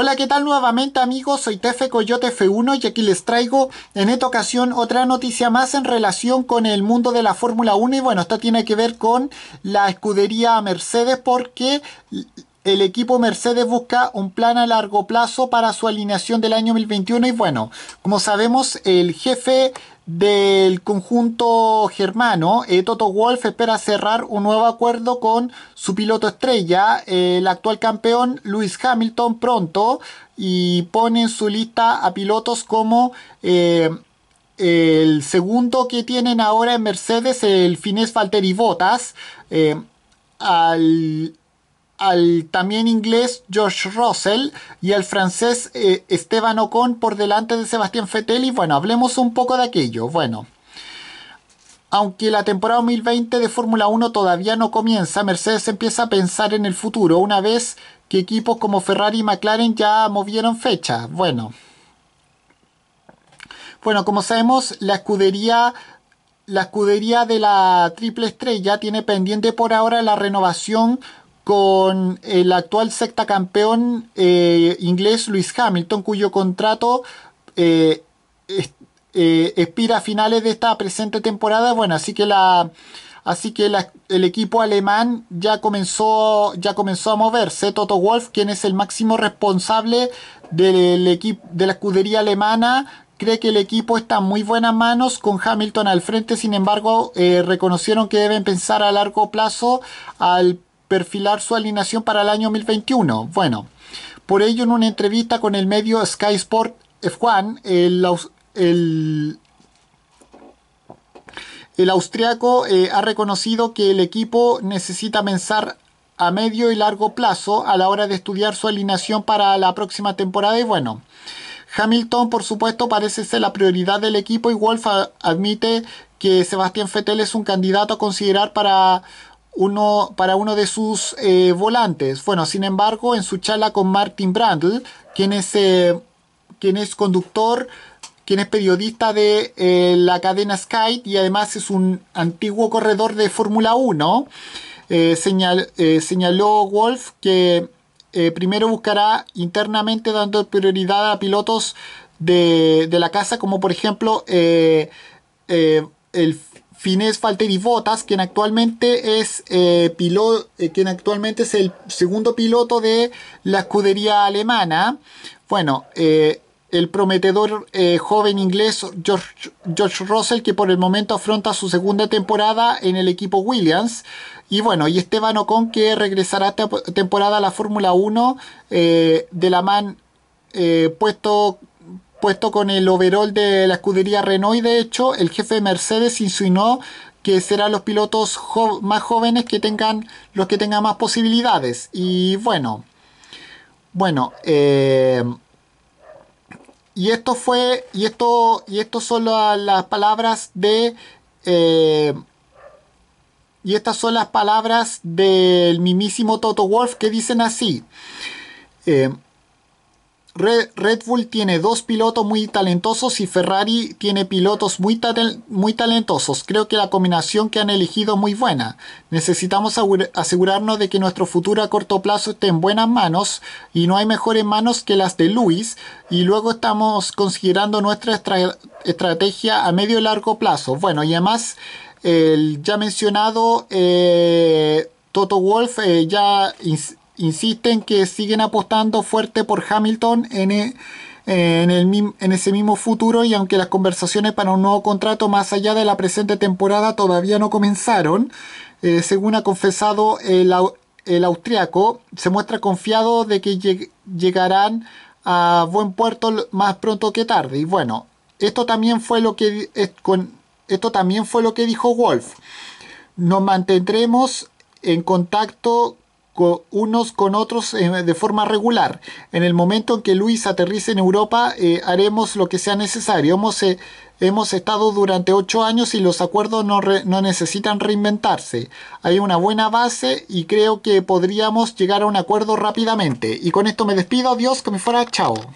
Hola, ¿qué tal nuevamente amigos? Soy Tefe Coyote F1 y aquí les traigo en esta ocasión otra noticia más en relación con el mundo de la Fórmula 1 y bueno, esto tiene que ver con la escudería Mercedes porque el equipo Mercedes busca un plan a largo plazo para su alineación del año 2021 y bueno, como sabemos el jefe del conjunto germano, eh, Toto Wolf espera cerrar un nuevo acuerdo con su piloto estrella, eh, el actual campeón Lewis Hamilton pronto, y pone en su lista a pilotos como eh, el segundo que tienen ahora en Mercedes, el finés y Bottas, al al también inglés George Russell y al francés eh, Esteban Ocon por delante de Sebastián Vettel y bueno, hablemos un poco de aquello. Bueno, aunque la temporada 2020 de Fórmula 1 todavía no comienza, Mercedes empieza a pensar en el futuro una vez que equipos como Ferrari y McLaren ya movieron fecha. Bueno, bueno, como sabemos, la escudería la escudería de la triple estrella tiene pendiente por ahora la renovación con el actual secta campeón eh, inglés Luis Hamilton, cuyo contrato eh, eh, expira a finales de esta presente temporada. Bueno, así que la así que el equipo alemán ya comenzó ya comenzó a moverse. Toto Wolf, quien es el máximo responsable del equipo de la escudería alemana, cree que el equipo está en muy buenas manos con Hamilton al frente, sin embargo reconocieron que deben pensar a largo plazo al perfilar su alineación para el año 2021. Bueno, por ello en una entrevista con el medio Sky Sport F1, eh, el, el, austriaco eh, ha reconocido que el equipo necesita pensar a medio y largo plazo a la hora de estudiar su alineación para la próxima temporada y bueno. Hamilton, por supuesto, parece ser la prioridad del equipo y Wolf admite que Sebastián Fettel es un candidato a considerar para para uno de sus eh, volantes. Bueno, sin embargo, en su charla con Martin Brandl, quien es, eh, quien es conductor, quien es periodista de eh, la cadena Sky y además es un antiguo corredor de Fórmula 1, señal, señaló Wolf que primero buscará internamente dando prioridad a pilotos de, de la casa, como por ejemplo el Fines Falteri Botas, quien actualmente es eh, piloto, eh, quien actualmente es el segundo piloto de la escudería alemana. Bueno, eh, el prometedor joven inglés George, George, Russell, que por el momento afronta su segunda temporada en el equipo Williams. Y bueno, y Esteban Ocon, que regresará esta temporada a la Fórmula 1 de la man puesto puesto con el overall de la escudería Renault y de hecho el jefe de Mercedes insinuó que serán los pilotos más jóvenes que tengan los que tengan más posibilidades y bueno bueno eh, y esto fue y esto y esto son las palabras de eh, y estas son las palabras del mismísimo Toto Wolf que dicen así eh, Red, Bull tiene dos pilotos muy talentosos y Ferrari tiene pilotos muy, muy talentosos. Creo que la combinación que han elegido es muy buena. Necesitamos asegurarnos de que nuestro futuro a corto plazo esté en buenas manos y no hay mejores manos que las de Luis. Y luego estamos considerando nuestra estrategia a medio y largo plazo. Bueno, y además el ya mencionado eh, Toto Wolf eh, ya insisten que siguen apostando fuerte por Hamilton en, e, eh, en, ese mismo futuro y aunque las conversaciones para un nuevo contrato más allá de la presente temporada todavía no comenzaron, eh, según ha confesado el, austriaco, se muestra confiado de que llegarán a buen puerto más pronto que tarde. Y bueno, esto también fue lo que, esto también fue lo que dijo Wolf. Nos mantendremos en contacto unos con otros eh, de forma regular. En el momento en que Luis aterrice en Europa, eh, haremos lo que sea necesario. Eh, hemos, estado durante ocho años y los acuerdos no, no necesitan reinventarse. Hay una buena base y creo que podríamos llegar a un acuerdo rápidamente. Y con esto me despido. Adiós, que me fuera. Chao.